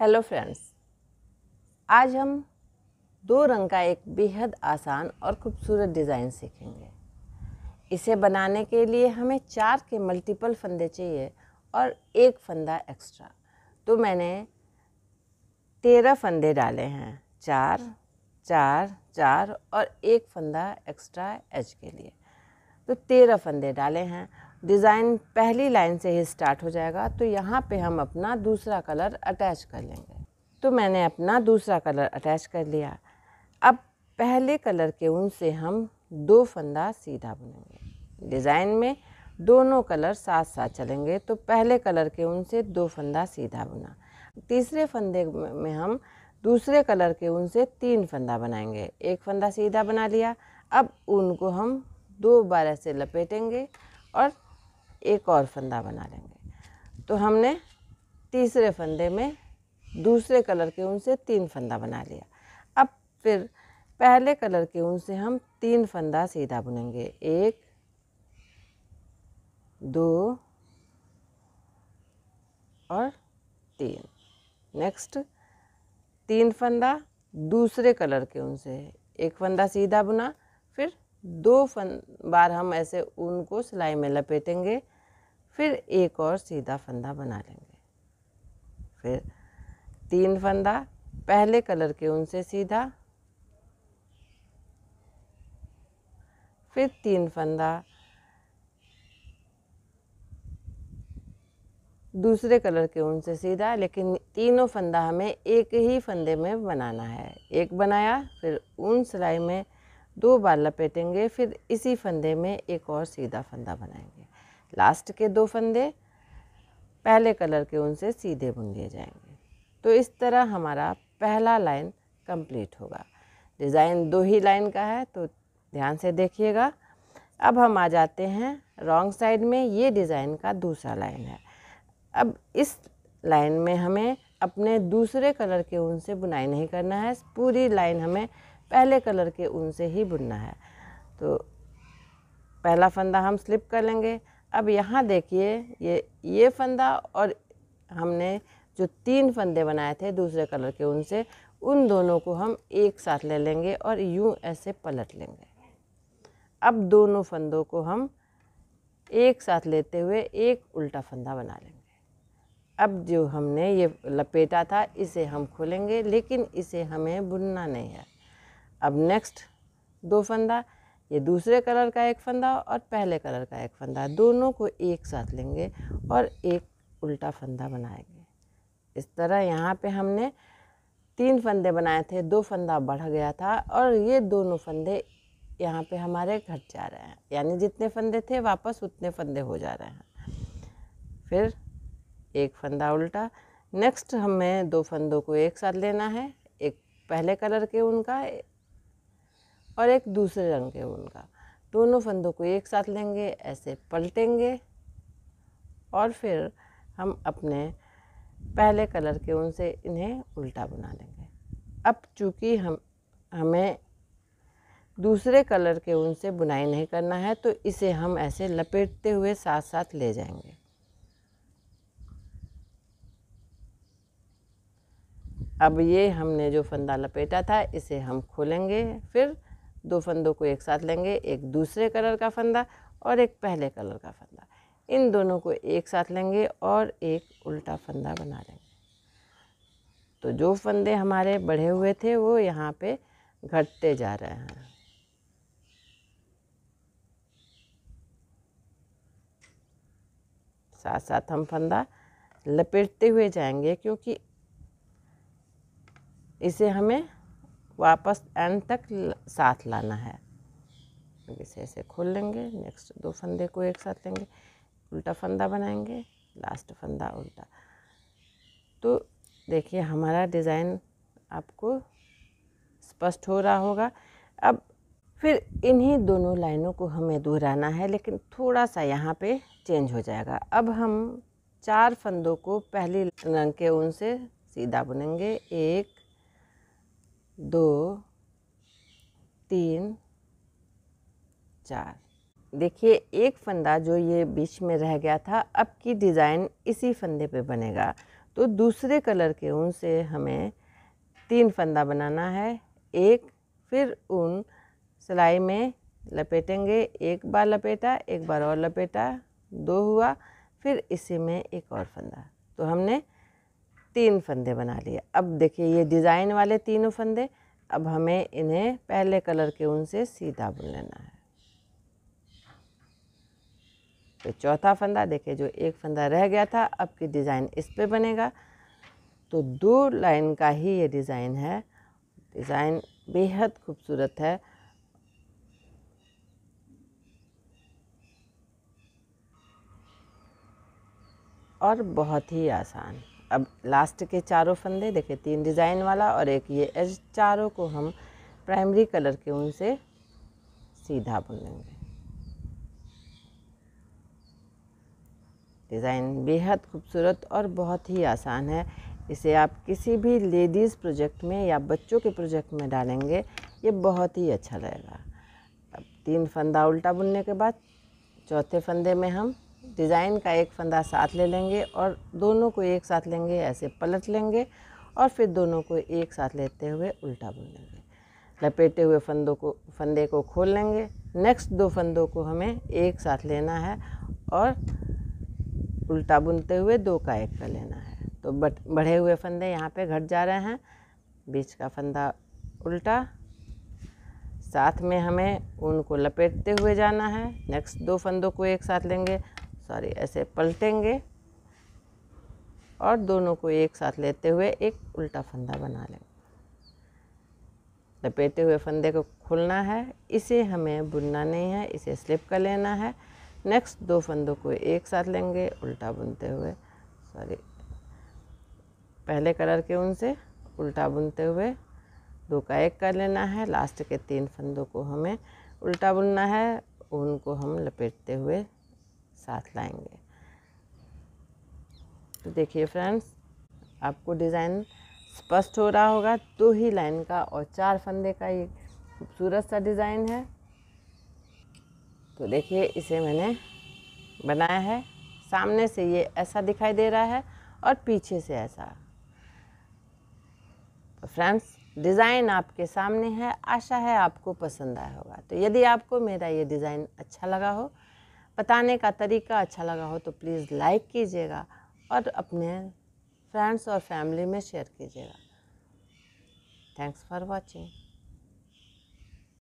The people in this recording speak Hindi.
हेलो फ्रेंड्स आज हम दो रंग का एक बेहद आसान और खूबसूरत डिज़ाइन सीखेंगे इसे बनाने के लिए हमें चार के मल्टीपल फंदे चाहिए और एक फंदा एक्स्ट्रा तो मैंने तेरह फंदे डाले हैं चार चार चार और एक फंदा एक्स्ट्रा एच के लिए तो तेरह फंदे डाले हैं डिज़ाइन पहली लाइन से ही स्टार्ट हो जाएगा तो यहाँ पे हम अपना दूसरा कलर अटैच कर लेंगे तो मैंने अपना दूसरा कलर अटैच कर लिया अब पहले कलर के ऊन से हम दो फंदा सीधा बुनेंगे डिज़ाइन में दोनों कलर साथ साथ चलेंगे तो पहले कलर के ऊन से दो फंदा सीधा बुना तीसरे फंदे में हम दूसरे कलर के ऊन से तीन फंदा बनाएंगे एक फंदा सीधा बना लिया अब ऊन को हम दो बार ऐसे लपेटेंगे और एक और फंदा बना लेंगे तो हमने तीसरे फंदे में दूसरे कलर के ऊन से तीन फंदा बना लिया अब फिर पहले कलर के ऊन से हम तीन फंदा सीधा बुनेंगे एक दो और तीन नेक्स्ट तीन फंदा दूसरे कलर के ऊन से एक फंदा सीधा बुना फिर दो फन बार हम ऐसे ऊन को सिलाई में लपेटेंगे फिर एक और सीधा फंदा बना लेंगे फिर तीन फंदा पहले कलर के उनसे से सीधा फिर तीन फंदा दूसरे कलर के ऊन से सीधा लेकिन तीनों फंदा हमें एक ही फंदे में बनाना है एक बनाया फिर उन सिलाई में दो बार लपेटेंगे फिर इसी फंदे में एक और सीधा फंदा बनाएंगे लास्ट के दो फंदे पहले कलर के उनसे सीधे बुन लिए जाएंगे तो इस तरह हमारा पहला लाइन कंप्लीट होगा डिज़ाइन दो ही लाइन का है तो ध्यान से देखिएगा अब हम आ जाते हैं रॉन्ग साइड में ये डिज़ाइन का दूसरा लाइन है अब इस लाइन में हमें अपने दूसरे कलर के ऊन से बुनाई नहीं करना है पूरी लाइन हमें पहले कलर के ऊन से ही बुनना है तो पहला फंदा हम स्लिप कर लेंगे अब यहाँ देखिए ये ये फंदा और हमने जो तीन फंदे बनाए थे दूसरे कलर के उनसे उन दोनों को हम एक साथ ले लेंगे और यूँ ऐसे पलट लेंगे अब दोनों फंदों को हम एक साथ लेते हुए एक उल्टा फंदा बना लेंगे अब जो हमने ये लपेटा था इसे हम खोलेंगे लेकिन इसे हमें बुनना नहीं है अब नेक्स्ट दो फंदा ये दूसरे कलर का एक फंदा और पहले कलर का एक फंदा दोनों को एक साथ लेंगे और एक उल्टा फंदा बनाएंगे इस तरह यहाँ पे हमने तीन फंदे बनाए थे दो फंदा बढ़ गया था और ये दोनों फंदे यहाँ पे हमारे घट जा रहे हैं यानी जितने फंदे थे वापस उतने फंदे हो जा रहे हैं फिर एक फंदा उल्टा नेक्स्ट हमें दो फंदों को एक साथ लेना है एक पहले कलर के उनका और एक दूसरे रंग के ऊन का दोनों फंदों को एक साथ लेंगे ऐसे पलटेंगे और फिर हम अपने पहले कलर के ऊन से इन्हें उल्टा बना लेंगे अब चूँकि हम हमें दूसरे कलर के ऊन से बुनाई नहीं करना है तो इसे हम ऐसे लपेटते हुए साथ साथ ले जाएंगे अब ये हमने जो फंदा लपेटा था इसे हम खोलेंगे फिर दो फंदों को एक साथ लेंगे एक दूसरे कलर का फंदा और एक पहले कलर का फंदा इन दोनों को एक साथ लेंगे और एक उल्टा फंदा बना लेंगे तो जो फंदे हमारे बढ़े हुए थे वो यहाँ पे घटते जा रहे हैं साथ साथ हम फंदा लपेटते हुए जाएंगे क्योंकि इसे हमें वापस एंड तक साथ लाना है इसे ऐसे खोल लेंगे नेक्स्ट दो फंदे को एक साथ लेंगे उल्टा फंदा बनाएंगे लास्ट फंदा उल्टा तो देखिए हमारा डिज़ाइन आपको स्पष्ट हो रहा होगा अब फिर इन्हीं दोनों लाइनों को हमें दोहराना है लेकिन थोड़ा सा यहाँ पे चेंज हो जाएगा अब हम चार फंदों को पहले रंग के ऊन से सीधा बुनेंगे एक दो तीन चार देखिए एक फंदा जो ये बीच में रह गया था अब की डिज़ाइन इसी फंदे पे बनेगा तो दूसरे कलर के ऊन से हमें तीन फंदा बनाना है एक फिर ऊन सिलाई में लपेटेंगे एक बार लपेटा एक बार और लपेटा दो हुआ फिर इसी में एक और फंदा तो हमने तीन फंदे बना लिए अब देखिए ये डिज़ाइन वाले तीनों फंदे अब हमें इन्हें पहले कलर के ऊन से सीधा बुन लेना है तो चौथा फंदा देखिए जो एक फंदा रह गया था अब की डिज़ाइन इस पर बनेगा तो दो लाइन का ही ये डिज़ाइन है डिज़ाइन बेहद खूबसूरत है और बहुत ही आसान अब लास्ट के चारों फंदे देखे तीन डिज़ाइन वाला और एक ये एज चारों को हम प्राइमरी कलर के ऊन से सीधा बुन लेंगे डिज़ाइन बेहद खूबसूरत और बहुत ही आसान है इसे आप किसी भी लेडीज़ प्रोजेक्ट में या बच्चों के प्रोजेक्ट में डालेंगे ये बहुत ही अच्छा रहेगा अब तीन फंदा उल्टा बुनने के बाद चौथे फंदे में हम डिज़ाइन का एक फंदा साथ ले लेंगे और दोनों को एक साथ लेंगे ऐसे पलट लेंगे और फिर दोनों को एक साथ लेते हुए उल्टा बुन लेंगे लपेटे हुए फंदों को फंदे को खोल लेंगे नेक्स्ट दो फंदों को हमें एक साथ लेना है और उल्टा बुनते हुए दो का एक का लेना है तो बट बढ़े हुए फंदे यहाँ पे घट जा रहे हैं बीच का फंदा उल्टा साथ में हमें उनको लपेटते हुए जाना है नेक्स्ट दो फंदों को एक साथ लेंगे सॉरी ऐसे पलटेंगे और दोनों को एक साथ लेते हुए एक उल्टा फंदा बना लेंगे लपेटे हुए फंदे को खोलना है इसे हमें बुनना नहीं है इसे स्लिप कर लेना है नेक्स्ट दो फंदों को एक साथ लेंगे उल्टा बुनते हुए सॉरी पहले कलर के उनसे उल्टा बुनते हुए दो का एक कर लेना है लास्ट के तीन फंदों को हमें उल्टा बुनना है उनको हम लपेटते हुए साथ लाएंगे तो देखिए फ्रेंड्स आपको डिज़ाइन स्पष्ट हो रहा होगा दो तो ही लाइन का और चार फंदे का ये खूबसूरत सा डिज़ाइन है तो देखिए इसे मैंने बनाया है सामने से ये ऐसा दिखाई दे रहा है और पीछे से ऐसा तो फ्रेंड्स डिज़ाइन आपके सामने है आशा है आपको पसंद आया होगा तो यदि आपको मेरा ये डिज़ाइन अच्छा लगा हो बताने का तरीका अच्छा लगा हो तो प्लीज़ लाइक कीजिएगा और अपने फ्रेंड्स और फैमिली में शेयर कीजिएगा थैंक्स फॉर वॉचिंग